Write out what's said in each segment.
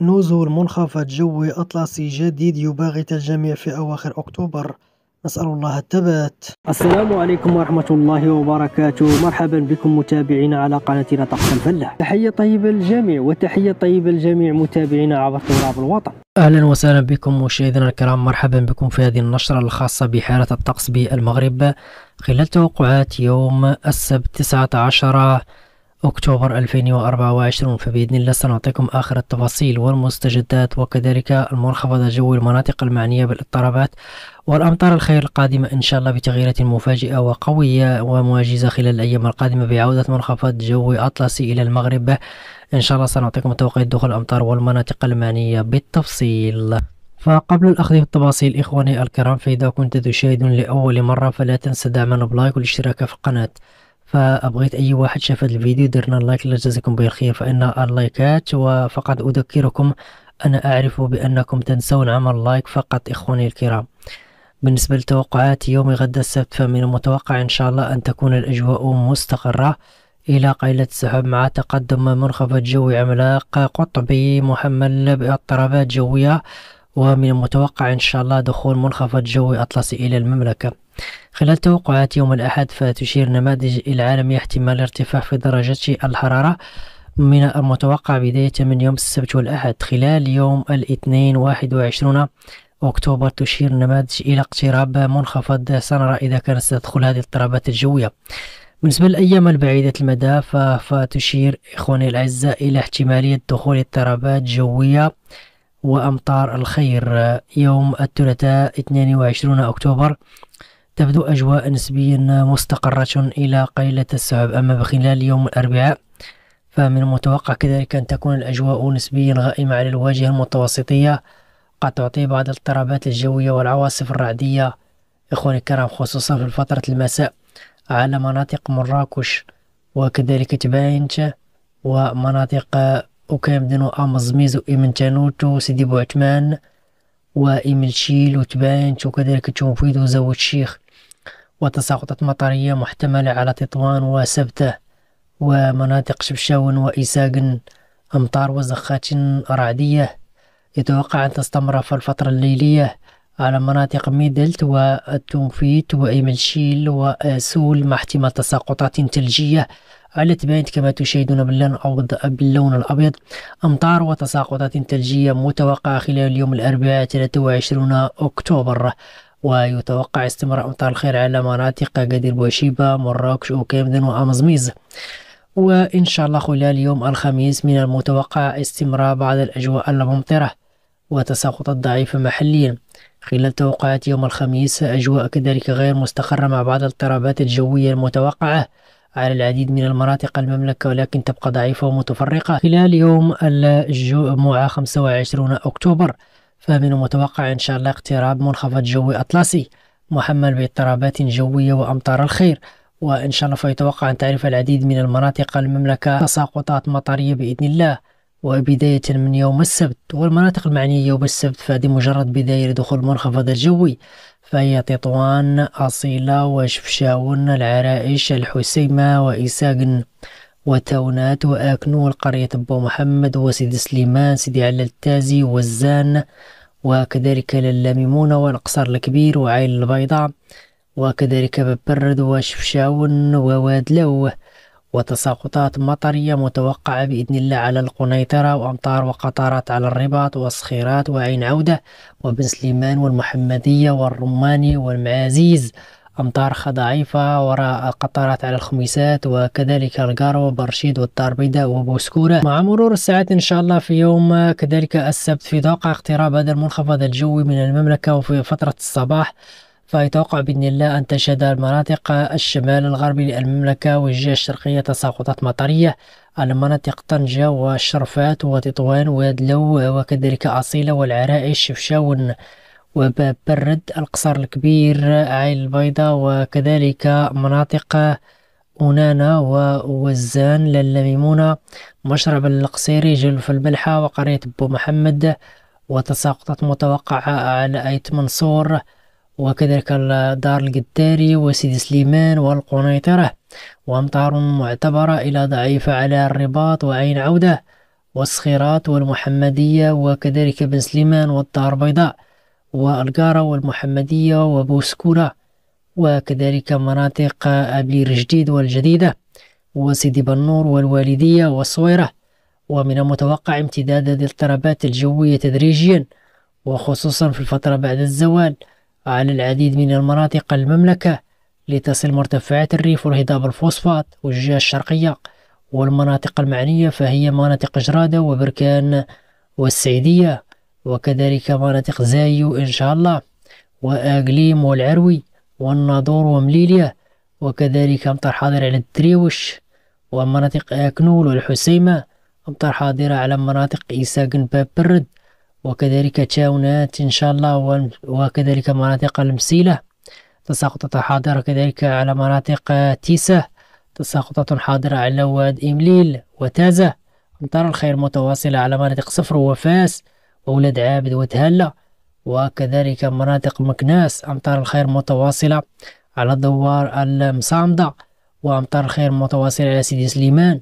نزول منخفض جوي أطلسي جديد يباغت الجميع في أواخر أكتوبر نسأل الله الثبات السلام عليكم ورحمة الله وبركاته مرحبا بكم متابعينا على قناتنا طقس الفلة تحية طيبة للجميع وتحية طيبة للجميع متابعينا عبر تراب الوطن اهلا وسهلا بكم مشاهدينا الكرام مرحبا بكم في هذه النشره الخاصه بحاله الطقس بالمغرب خلال توقعات يوم السبت 19 أكتوبر 2024 فبإذن الله سنعطيكم آخر التفاصيل والمستجدات وكذلك المنخفض الجوي المناطق المعنية بالاضطرابات والأمطار الخير القادمة إن شاء الله بتغييرات مفاجئة وقوية ومعجزة خلال الأيام القادمة بعودة منخفض جوي أطلسي إلى المغرب إن شاء الله سنعطيكم توقيت دخول الأمطار والمناطق المعنية بالتفصيل فقبل الأخذ بالتفاصيل إخواني الكرام فإذا كنت تشاهد لأول مرة فلا تنسى دعمنا بلايك والاشتراك في القناة فأبغيت أي واحد شاف هذا الفيديو درنا لايك لجزاكم بالخير فإن اللايكات وفقط أذكركم أنا أعرف بأنكم تنسون عمل لايك فقط إخواني الكرام بالنسبة لتوقعات يوم غدا السبت فمن المتوقع إن شاء الله أن تكون الأجواء مستقرة إلى قيلة السحب مع تقدم منخفض جوي عملاق قطبي محمل باضطرابات جوية ومن المتوقع إن شاء الله دخول منخفض جوي أطلسي إلى المملكة خلال توقعات يوم الأحد فتشير نماذج العالمية احتمال ارتفاع في درجة الحرارة من المتوقع بداية من يوم السبت والأحد خلال يوم الاثنين واحد وعشرون أكتوبر تشير نماذج إلى اقتراب منخفض سنرى إذا كانت ستدخل هذه الاضطرابات الجوية بالنسبة للأيام البعيدة المدى فتشير إخواني الأعزاء إلى احتمالية دخول اضطرابات جوية وأمطار الخير يوم الثلاثاء 22 أكتوبر تبدو أجواء نسبيا مستقرة إلى قليلة السحب أما بخلال يوم الأربعاء فمن المتوقع كذلك أن تكون الأجواء نسبيا غائمة على الواجهة المتوسطية قد تعطي بعض الاضطرابات الجوية والعواصف الرعدية إخواني الكرام خصوصا في فترة المساء على مناطق مراكش وكذلك تباينت ومناطق وكيمدنو أمزميز تانوت وسيدي بوعتمان شيل وتبانت وكذلك تونفيد وزاوت الشيخ وتساقطات مطرية محتملة على تطوان وسبتة ومناطق شبشاون وإيساق أمطار وزخات رعدية يتوقع أن تستمر في الفترة الليلية على مناطق ميدلت والتونفيت وإيملشيل وسول مع احتمال تساقطات ثلجية على تباين كما تشاهدون باللون باللون الأبيض أمطار وتساقطات ثلجية متوقعة خلال يوم الأربعاء 23 أكتوبر ويتوقع استمرار أمطار الخير على مناطق قدير بوشيبة مراكش وكامدن وأمزميز وإن شاء الله خلال يوم الخميس من المتوقع استمرار بعض الأجواء الممطرة وتساقط الضعيف محليا خلال توقعات يوم الخميس أجواء كذلك غير مستقرة مع بعض الاضطرابات الجوية المتوقعة على العديد من المناطق المملكة ولكن تبقى ضعيفة ومتفرقة خلال يوم الجمعة 25 أكتوبر فمن المتوقع إن شاء الله اقتراب منخفض جوي أطلسي محمل باضطرابات جوية وأمطار الخير وإن شاء الله فيتوقع أن تعرف العديد من المناطق المملكة تساقطات مطرية بإذن الله وبداية من يوم السبت والمناطق المعنية يوم السبت فهذه مجرد بداية لدخول المنخفض الجوي فهي تطوان أصيلة وشفشاون العرائش الحسيمة وإساقن وتاونات وآكنو القرية بو محمد وسيدي سليمان سيدي على التازي والزان وكذلك للاميمون والقصر الكبير وعين البيضاء وكذلك ببرد وشفشاون وواد لوه وتساقطات مطرية متوقعة بإذن الله على القنيطرة وأمطار وقطرات على الرباط والصخيرات وعين عودة وبن سليمان والمحمدية والرماني والمعازيز أمطار ضعيفة وراء قطرات على الخميسات وكذلك الجارو برشيد والدار وبوسكورة مع مرور الساعات إن شاء الله في يوم كذلك السبت في توقع اقتراب هذا المنخفض الجوي من المملكة وفي فترة الصباح فيتوقع بإذن الله أن تشهد المناطق الشمال الغربي للمملكة والجهة الشرقية تساقطات مطرية على مناطق طنجة والشرفات وتطوان ودلو وكذلك أصيلة والعرائش شفشاون وباب برد القصر الكبير عين البيضاء وكذلك مناطق أونانا ووزان للميمونة مشرب القصيري جلف البلحة وقرية بو محمد وتساقطات متوقعة على أيت منصور وكذلك دار القداري وسيدي سليمان والقنيطرة وأمطار معتبرة إلى ضعيفة على الرباط وعين عودة والصخيرات والمحمدية وكذلك بن سليمان والدار البيضاء والقارة والمحمدية وبوسكورة وكذلك مناطق أبلير الجديد والجديدة وسيدي بنور والوالدية والصويرة ومن المتوقع امتداد هذه الاضطرابات الجوية تدريجيا وخصوصا في الفترة بعد الزوال على العديد من المناطق المملكة لتصل مرتفعات الريف والهضاب الفوسفات والجهة الشرقية والمناطق المعنية فهي مناطق جرادة وبركان والسعيدية وكذلك مناطق زايو إن شاء الله وأقليم والعروي والناظور ومليلية وكذلك أمطار حاضرة على الدريوش ومناطق أكنول والحسيمة أمطار حاضرة على مناطق إيساقن باب برد وكذلك تاونات إن شاء الله وكذلك مناطق المسيلة تساقطة حاضرة كذلك على مناطق تيسة تساقطة حاضرة على واد إمليل وتازة أمطار الخير متواصلة على مناطق صفر وفاس أولاد عابد وتهلا وكذلك مناطق مكناس أمطار الخير متواصلة على دوار المصامدة وأمطار الخير متواصلة على سيدي سليمان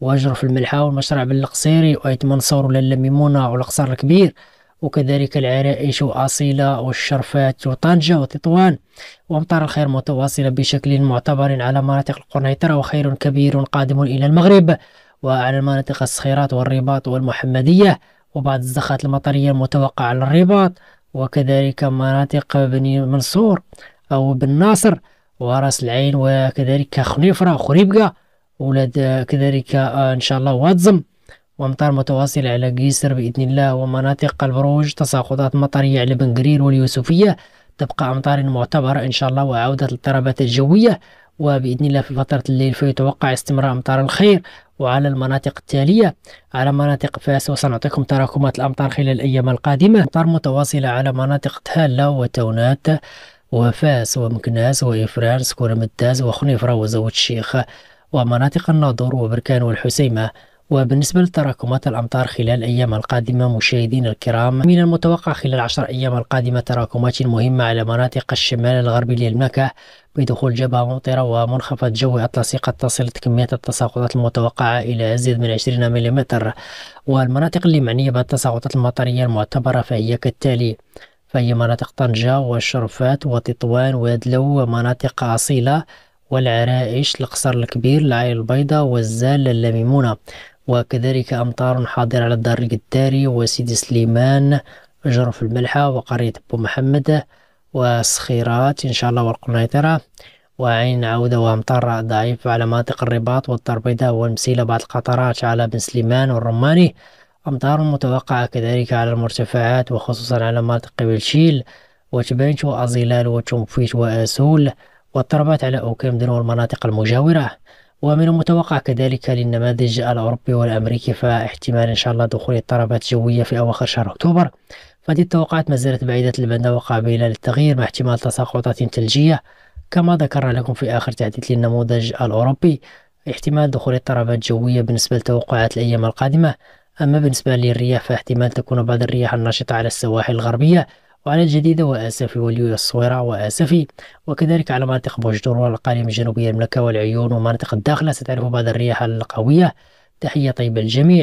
وجرف الملحة والمشرع بالقصيري وأيت منصور وللا ميمونة والقصر الكبير وكذلك العرائش وأصيلة والشرفات وطنجة وتطوان وأمطار الخير متواصلة بشكل معتبر على مناطق القنيطرة وخير كبير قادم إلى المغرب وعلى المناطق الصخيرات والرباط والمحمدية وبعض الزخات المطرية المتوقعة على الرباط وكذلك مناطق بني منصور أو بن ناصر ورأس العين وكذلك خنيفرة خريبقة ولد كذلك آه، إن شاء الله واتزم وأمطار متواصلة على قيسر بإذن الله ومناطق البروج تساقطات مطرية على بنقرير واليوسفية تبقى أمطار معتبرة إن شاء الله وعودة الاضطرابات الجوية وبإذن الله في فترة الليل فيتوقع استمرار أمطار الخير وعلى المناطق التالية على مناطق فاس وسنعطيكم تراكمات الأمطار خلال الأيام القادمة أمطار متواصلة على مناطق تهالة وتونات وفاس ومكناس وإفران سكون مداز وخنيفرة وزوج الشيخ ومناطق الناظور وبركان والحسيمة وبالنسبة لتراكمات الأمطار خلال الأيام القادمة مشاهدين الكرام من المتوقع خلال عشر أيام القادمة تراكمات مهمة على مناطق الشمال الغربي للمكة بدخول جبهة ممطرة ومنخفض جوي أطلسي قد تصل كمية التساقطات المتوقعة إلى أزيد من 20 ملم والمناطق اللي معنية بالتساقطات المطرية المعتبرة فهي كالتالي فهي مناطق طنجة والشرفات وتطوان ويدلو ومناطق أصيلة والعرائش القصر الكبير العائل البيضاء والزال اللميمونة وكذلك أمطار حاضرة على الدار القداري وسيدي سليمان جرف الملحة وقرية بو محمد والصخيرات إن شاء الله والقنيطرة وعين عودة وأمطار ضعيفة على مناطق الرباط والتربيدة والمسيلة بعد القطرات على بن سليمان والرماني أمطار متوقعة كذلك على المرتفعات وخصوصا على مناطق قبل شيل وتبانش وأزيلال وتنفيت وأسول واضطربت على أوكامدن والمناطق المجاورة ومن المتوقع كذلك للنماذج الأوروبي والأمريكي فاحتمال إن شاء الله دخول اضطرابات جوية في أواخر شهر أكتوبر فهذه التوقعات ما زالت بعيدة المدى وقابلة للتغيير مع احتمال تساقطات ثلجية كما ذكرنا لكم في آخر تحديث للنموذج الأوروبي احتمال دخول اضطرابات جوية بالنسبة لتوقعات الأيام القادمة أما بالنسبة للرياح فاحتمال تكون بعض الرياح النشطة على السواحل الغربية وعلى الجديدة وآسفي وليو الصويرة وآسفي وكذلك على مناطق بوجدور والقرية الجنوبية الملكة والعيون ومناطق الداخلة ستعرف بعض الرياح القوية تحية طيبة للجميع